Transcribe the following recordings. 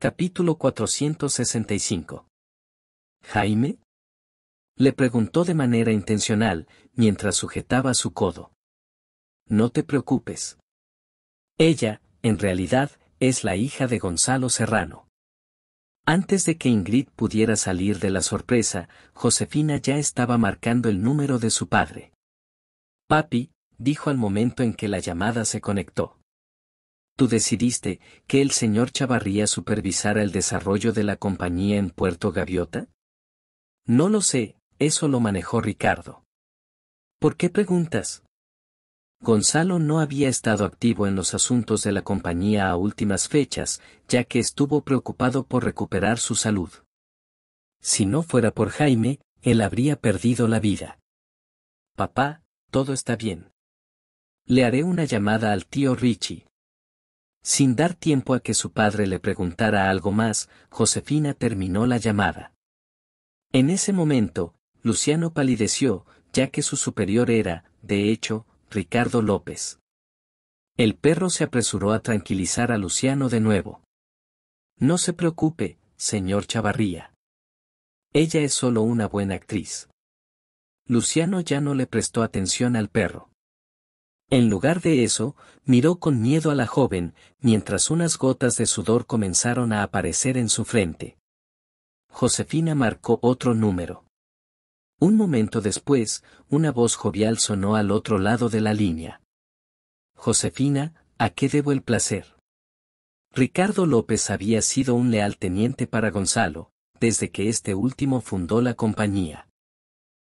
Capítulo 465. ¿Jaime? Le preguntó de manera intencional, mientras sujetaba su codo. No te preocupes. Ella, en realidad, es la hija de Gonzalo Serrano. Antes de que Ingrid pudiera salir de la sorpresa, Josefina ya estaba marcando el número de su padre. Papi, dijo al momento en que la llamada se conectó. Tú decidiste que el señor Chavarría supervisara el desarrollo de la compañía en Puerto Gaviota? No lo sé, eso lo manejó Ricardo. ¿Por qué preguntas? Gonzalo no había estado activo en los asuntos de la compañía a últimas fechas, ya que estuvo preocupado por recuperar su salud. Si no fuera por Jaime, él habría perdido la vida. Papá, todo está bien. Le haré una llamada al tío Richie, sin dar tiempo a que su padre le preguntara algo más, Josefina terminó la llamada. En ese momento, Luciano palideció, ya que su superior era, de hecho, Ricardo López. El perro se apresuró a tranquilizar a Luciano de nuevo. No se preocupe, señor Chavarría. Ella es solo una buena actriz. Luciano ya no le prestó atención al perro. En lugar de eso, miró con miedo a la joven, mientras unas gotas de sudor comenzaron a aparecer en su frente. Josefina marcó otro número. Un momento después, una voz jovial sonó al otro lado de la línea. Josefina, ¿a qué debo el placer? Ricardo López había sido un leal teniente para Gonzalo, desde que este último fundó la compañía.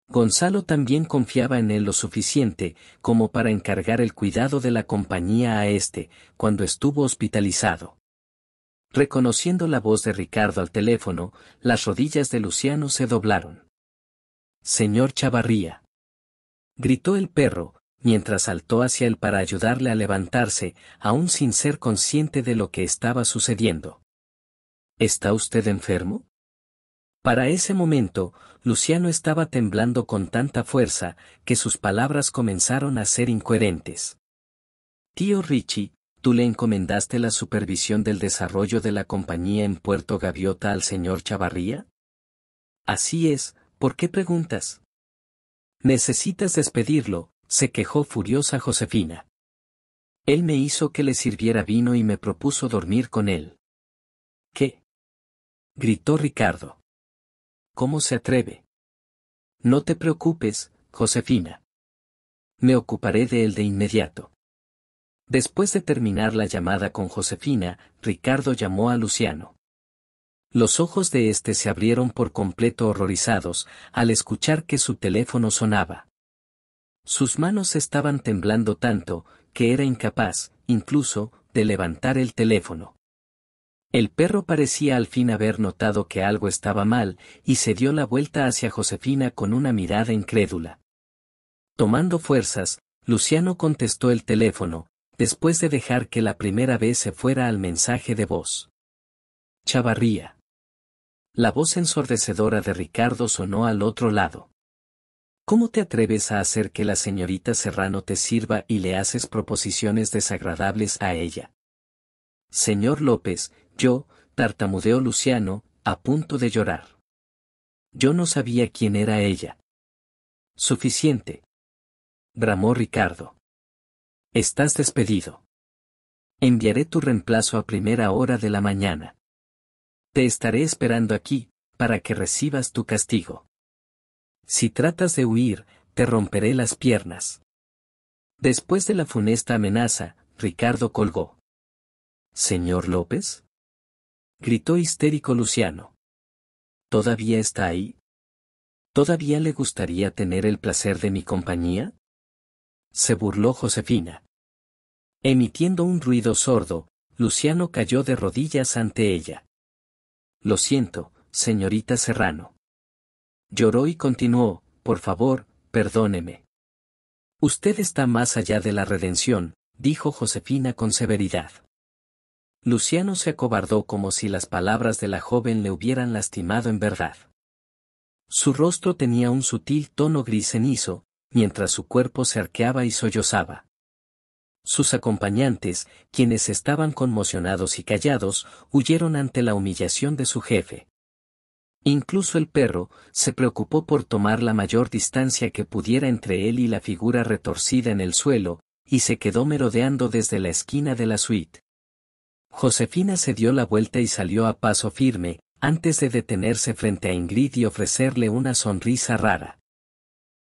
Gonzalo también confiaba en él lo suficiente como para encargar el cuidado de la compañía a éste cuando estuvo hospitalizado. Reconociendo la voz de Ricardo al teléfono, las rodillas de Luciano se doblaron. Señor Chavarría. Gritó el perro, mientras saltó hacia él para ayudarle a levantarse, aún sin ser consciente de lo que estaba sucediendo. ¿Está usted enfermo? Para ese momento, Luciano estaba temblando con tanta fuerza que sus palabras comenzaron a ser incoherentes. Tío Richie, tú le encomendaste la supervisión del desarrollo de la compañía en Puerto Gaviota al señor Chavarría? Así es, ¿por qué preguntas? Necesitas despedirlo, se quejó furiosa Josefina. Él me hizo que le sirviera vino y me propuso dormir con él. ¿Qué? gritó Ricardo. ¿Cómo se atreve? No te preocupes, Josefina. Me ocuparé de él de inmediato. Después de terminar la llamada con Josefina, Ricardo llamó a Luciano. Los ojos de éste se abrieron por completo horrorizados al escuchar que su teléfono sonaba. Sus manos estaban temblando tanto que era incapaz, incluso, de levantar el teléfono. El perro parecía al fin haber notado que algo estaba mal, y se dio la vuelta hacia Josefina con una mirada incrédula. Tomando fuerzas, Luciano contestó el teléfono, después de dejar que la primera vez se fuera al mensaje de voz. Chavarría. La voz ensordecedora de Ricardo sonó al otro lado. ¿Cómo te atreves a hacer que la señorita Serrano te sirva y le haces proposiciones desagradables a ella? Señor López, yo, tartamudeó Luciano, a punto de llorar. Yo no sabía quién era ella. Suficiente. Bramó Ricardo. Estás despedido. Enviaré tu reemplazo a primera hora de la mañana. Te estaré esperando aquí, para que recibas tu castigo. Si tratas de huir, te romperé las piernas. Después de la funesta amenaza, Ricardo colgó. Señor López? gritó histérico Luciano. ¿Todavía está ahí? ¿Todavía le gustaría tener el placer de mi compañía? se burló Josefina. Emitiendo un ruido sordo, Luciano cayó de rodillas ante ella. Lo siento, señorita Serrano. Lloró y continuó, por favor, perdóneme. Usted está más allá de la redención, dijo Josefina con severidad. Luciano se acobardó como si las palabras de la joven le hubieran lastimado en verdad. Su rostro tenía un sutil tono gris cenizo, mientras su cuerpo se arqueaba y sollozaba. Sus acompañantes, quienes estaban conmocionados y callados, huyeron ante la humillación de su jefe. Incluso el perro se preocupó por tomar la mayor distancia que pudiera entre él y la figura retorcida en el suelo, y se quedó merodeando desde la esquina de la suite. Josefina se dio la vuelta y salió a paso firme, antes de detenerse frente a Ingrid y ofrecerle una sonrisa rara.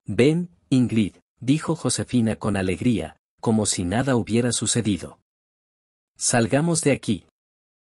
Ven, Ingrid, dijo Josefina con alegría, como si nada hubiera sucedido. Salgamos de aquí.